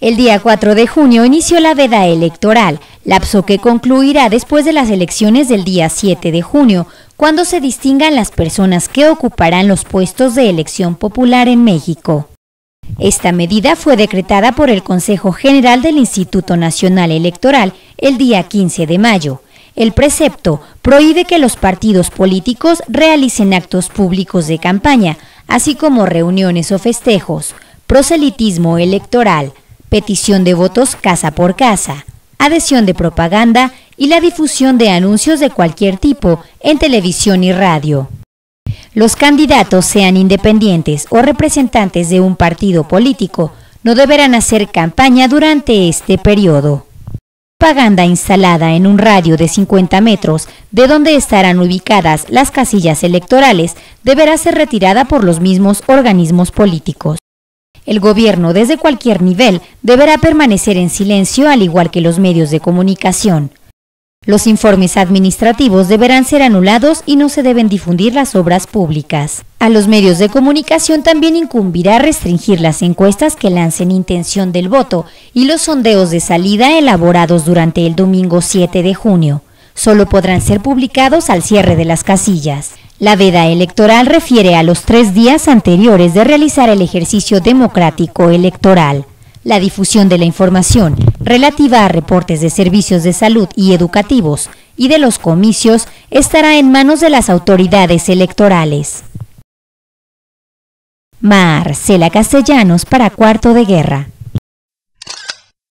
El día 4 de junio inició la veda electoral, lapso que concluirá después de las elecciones del día 7 de junio, cuando se distingan las personas que ocuparán los puestos de elección popular en México. Esta medida fue decretada por el Consejo General del Instituto Nacional Electoral el día 15 de mayo. El precepto prohíbe que los partidos políticos realicen actos públicos de campaña, así como reuniones o festejos, proselitismo electoral, petición de votos casa por casa, adhesión de propaganda y la difusión de anuncios de cualquier tipo en televisión y radio. Los candidatos, sean independientes o representantes de un partido político, no deberán hacer campaña durante este periodo. Propaganda instalada en un radio de 50 metros de donde estarán ubicadas las casillas electorales deberá ser retirada por los mismos organismos políticos. El gobierno, desde cualquier nivel, deberá permanecer en silencio, al igual que los medios de comunicación. Los informes administrativos deberán ser anulados y no se deben difundir las obras públicas. A los medios de comunicación también incumbirá restringir las encuestas que lancen intención del voto y los sondeos de salida elaborados durante el domingo 7 de junio. Solo podrán ser publicados al cierre de las casillas. La veda electoral refiere a los tres días anteriores de realizar el ejercicio democrático electoral. La difusión de la información relativa a reportes de servicios de salud y educativos y de los comicios estará en manos de las autoridades electorales. Marcela Castellanos para Cuarto de Guerra.